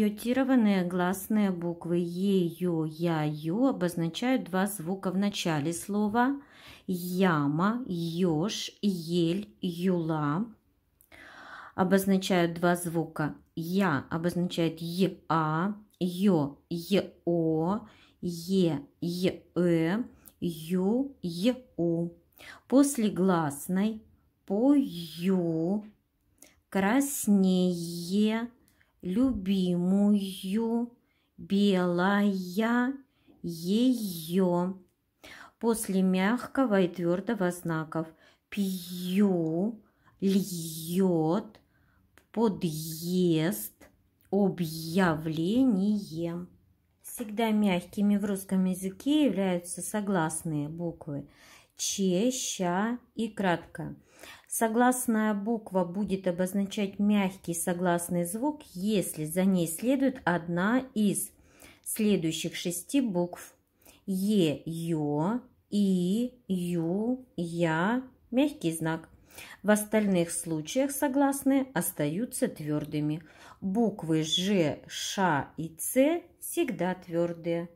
Йотированные гласные буквы Е, Ё, Я, Ю обозначают два звука в начале слова яма, ёж ель, юла обозначают два звука. Я обозначает е а ё, е о е, е еэ, ю, у После гласной по ю краснее любимую, белая, ее. После мягкого и твердого знаков пью, льет, подъезд, объявление. Всегда мягкими в русском языке являются согласные буквы. Ч, Ща и кратко. Согласная буква будет обозначать мягкий согласный звук, если за ней следует одна из следующих шести букв. Е, Ё, И, Ю, Я, мягкий знак. В остальных случаях согласные остаются твердыми. Буквы Ж, Ш и Ц всегда твердые.